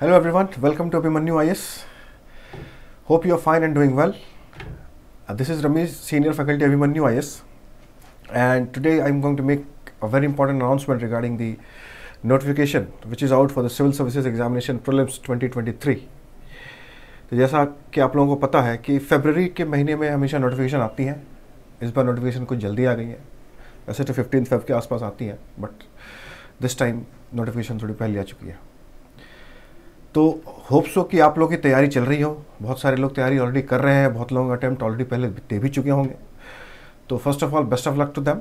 hello everyone welcome to Abhimanyu I S hope you are fine and doing well this is Ramesh senior faculty Abhimanyu I S and today I am going to make a very important announcement regarding the notification which is out for the civil services examination prelims 2023 तो जैसा कि आप लोगों को पता है कि February के महीने में हमेशा नोटिफिकेशन आती हैं इस बार नोटिफिकेशन कुछ जल्दी आ गई है वैसे तो फिफ्टीन फेब के आसपास आती हैं बट दिस टाइम नोटिफिकेशन थोड़ी पहले आ चुकी है तो होप्स हो कि आप लोगों की तैयारी चल रही हो बहुत सारे लोग तैयारी ऑलरेडी कर रहे हैं बहुत लोग अटैम्प्ट ऑलरेडी पहले दे भी चुके होंगे तो first of all best of luck to them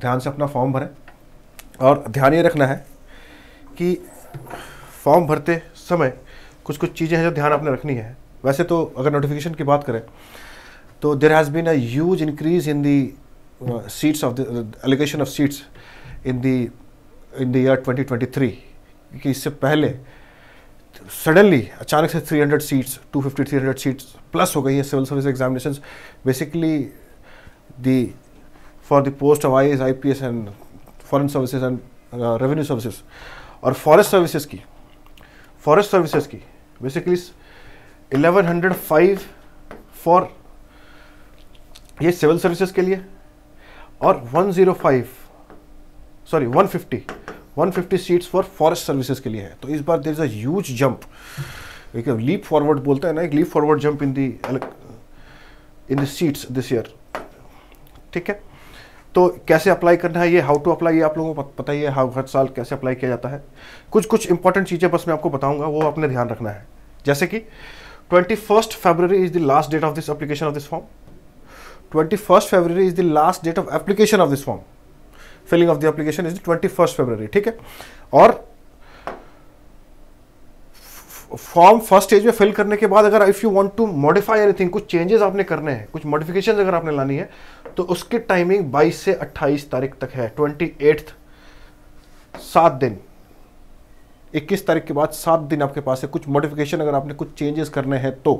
ध्यान से अपना फॉर्म भरें और ध्यान ये रखना है कि फॉर्म भरते समय कुछ कुछ चीज़ें हैं जो ध्यान आपने रखनी है वैसे तो अगर नोटिफिकेशन की बात करें तो there has been a huge increase in the seats of the allocation of seats in the in the year 2023 क्योंकि इससे पहले सडनली अचानक से 300 सीट्स 250 300 सीट्स प्लस हो गई है civil service examination basically the for the post of I S I P S and foreign services and revenue services और forest services की फॉरेस्ट सर्विसेज की बेसिकली हंड्रेड फाइव फॉर ये civil services के लिए और one zero five sorry one fifty 150 seats for forest services के लिए है तो इस बार देर इज अज जंप एक लीप फॉरवर्ड बोलते हैं ना एक leap forward jump in the in the seats this year ठीक है तो कैसे अप्लाई करना है ये हाउ टू अप्लाई ये आप लोगों को पता ही है हाउ हर साल कैसे अप्लाई किया जाता है कुछ कुछ इंपॉर्टेंट चीज़ें बस मैं आपको बताऊंगा वो आपने ध्यान रखना है जैसे कि twenty first February is the last date of this application of this form twenty first February is the last date of application of this form filling of the application is twenty first February ठीक है और form first stage में fill करने के बाद अगर if you want to modify anything कुछ changes आपने करने हैं कुछ मॉडिफिकेशन अगर आपने लानी है तो उसकी टाइमिंग 22 से 28 तारीख तक है ट्वेंटी एट्थ सात दिन 21 तारीख के बाद सात दिन आपके पास है कुछ मॉडिफिकेशन अगर आपने कुछ चेंजेस करने हैं तो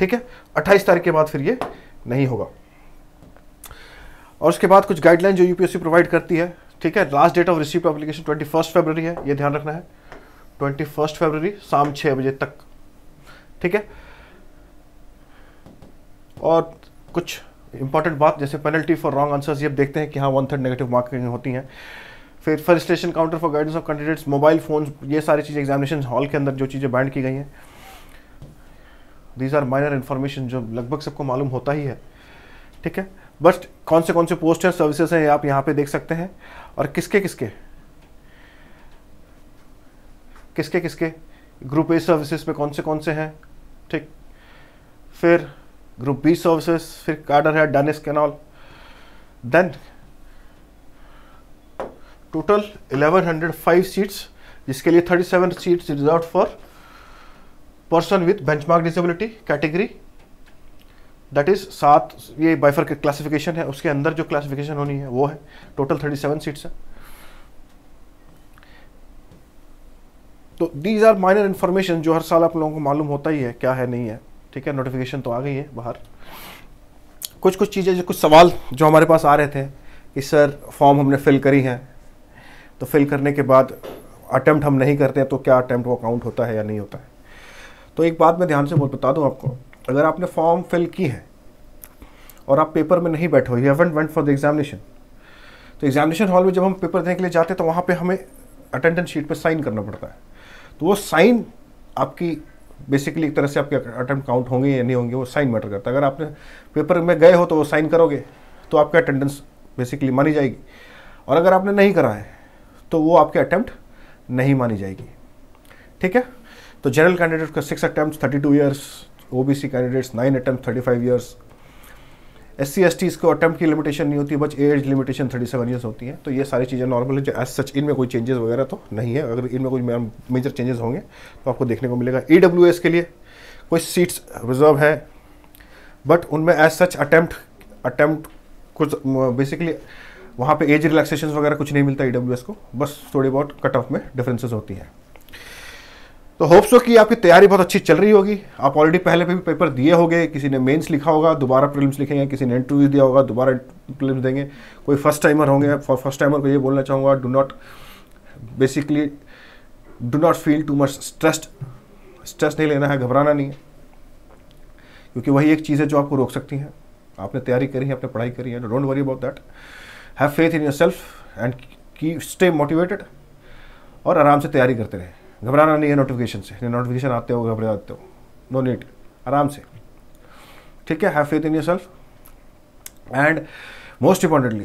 ठीक है 28 तारीख के बाद फिर ये नहीं होगा और उसके बाद कुछ गाइडलाइन जो यूपीएससी प्रोवाइड करती है ठीक है last date of receipt application twenty first February है ये ध्यान रखना है ट्वेंटी फर्स्ट फेबररी शाम छः बजे तक ठीक है और कुछ इंपॉर्टेंट बात जैसे पेनल्टी फॉर रॉन्ग आंसर्स ये देखते हैं कि हाँ वन थर्ड नेगेटिव मार्किंग होती हैं फिर first station counter for guidance of candidates mobile phone ये सारी चीज़ें एग्जामिनेशन हॉल के अंदर जो चीज़ें बैंड की गई हैं दीज आर माइनर इन्फॉर्मेशन जो लगभग सबको मालूम होता ही है ठीक है बस कौन से कौन से पोस्ट हैं सर्विसेज हैं आप यहाँ पे देख सकते हैं और किसके किसके किसके किसके ग्रुप ए सर्विसेज में कौन से कौन से हैं ठीक फिर ग्रुप बी सर्विसेज फिर कार्डर है डेनिस कैनॉल देन टोटल 1105 सीट्स जिसके लिए 37 seats reserve for person with benchmark disability category that is सात ये बाइफर के क्लासिफिकेशन है उसके अंदर जो क्लासिफिकेशन होनी है वो है टोटल थर्टी सेवन सीट्स है तो दीज आर माइनर इन्फॉर्मेशन जो हर साल आप लोगों को मालूम होता ही है क्या है नहीं है ठीक है नोटिफिकेशन तो आ गई है बाहर कुछ कुछ चीज़ें जो कुछ सवाल जो हमारे पास आ रहे थे कि सर फॉर्म हमने फिल करी हैं तो फिल करने के बाद अटैम्प्ट हम नहीं करते हैं तो क्या अटैम्प्ट वो काउंट होता है या नहीं होता है तो एक बात मैं ध्यान से बोल बता दूँ आपको अगर आपने फॉर्म फिल की है और आप पेपर में नहीं बैठे हो you haven't went for the examination तो एग्जामिनेशन हॉल में जब हम पेपर देने के लिए जाते हैं तो वहाँ पे हमें अटेंडेंस शीट पे साइन करना पड़ता है तो वो साइन आपकी बेसिकली एक तरह से आपके अटेम्प्ट काउंट होंगे या नहीं होंगे वो साइन मैटर करता है अगर आपने पेपर में गए हो तो वो साइन करोगे तो आपके अटेंडेंस बेसिकली मानी जाएगी और अगर आपने नहीं करा है तो वो आपके अटैम्प्ट नहीं मानी जाएगी ठीक है तो जनरल कैंडिडेट का six attempt thirty two years O B C candidates nine attempt thirty five years S C S T इसको अटैम्प्ट की लिमिटेशन नहीं होती बस age limitation thirty seven years होती है तो ये सारी चीज़ें नॉर्मल है एज सच इनमें कोई चेंजेस वगैरह तो नहीं है अगर इनमें कोई मेजर चेंजेस होंगे तो आपको देखने को मिलेगा ई डब्ल्यू एस के लिए कुछ सीट्स रिजर्व हैं बट उनमें एज सच अटैम्प्ट अटैम्प्ट कुछ बेसिकली वहाँ पे एज रिलैक्सेशन वगैरह कुछ नहीं मिलता ई डब्ल्यू एस को बस थोड़ी बहुत कट ऑफ में डिफरेंसेस होती हैं तो होप सो कि आपकी तैयारी बहुत अच्छी चल रही होगी आप ऑलरेडी पहले पे भी पेपर दिए होंगे किसी ने मेंस लिखा होगा दोबारा प्रीलिम्स लिखेंगे किसी ने इंटरव्यू दिया होगा दोबारा प्रीलिम्स देंगे कोई फर्स्ट टाइमर होंगे फॉर फर्स्ट टाइमर को ये बोलना चाहूँगा do not basically do not feel too much stressed stress नहीं लेना है घबराना नहीं है क्योंकि वही एक चीज़ है जो आपको रोक सकती है आपने तैयारी करी है आपने पढ़ाई करी है don't worry about that have faith in yourself and की स्टे मोटिवेटेड और आराम से तैयारी करते रहें घबराना नहीं है नोटिफिकेशन से नोटिफिकेशन आते हो घबरा जाते हो नो नीड आराम से ठीक है have faith in yourself and most importantly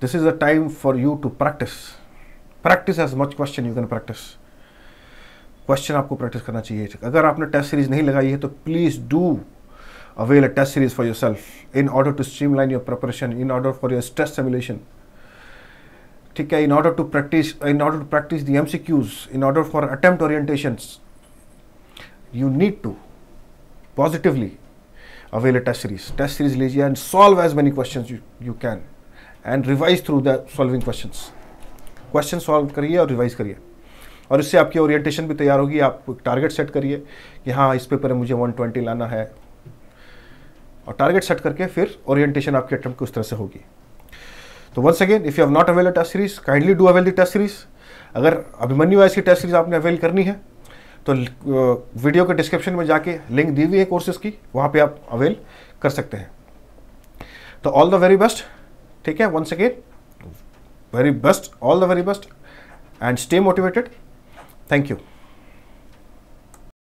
this is the time for you to practise practise as much question you can practise question आपको प्रैक्टिस करना चाहिए अगर आपने टेस्ट सीरीज नहीं लगाई है तो please do avail a test series for yourself in order to streamline your preparation in order for your stress simulation ठीक है in order to practise in order to practise the M C Qs in order for attempt orientation you need to positively avail a test series test series लीजिए and solve as many question you can and revise through the solving question question solve करिए और revise करिए और इससे आपकी orientation भी तैयार होगी आप टारगेट सेट करिए कि हाँ इस पेपर में मुझे 120 लाना है और टारगेट सेट करके फिर ओरिएंटेशन आपके अटेम्प्ट उस तरह से होगी तो once again if you have not avail a test series kindly do avail the test series अगर अभिमन्यु ऐसी टेस्ट सीरीज आपने अवेल करनी है तो वीडियो के डिस्क्रिप्शन में जाके लिंक दी हुई है कोर्सेज की वहाँ पे आप अवेल कर सकते हैं तो ऑल द वेरी बेस्ट ठीक है once again very best all the very best and stay motivated thank you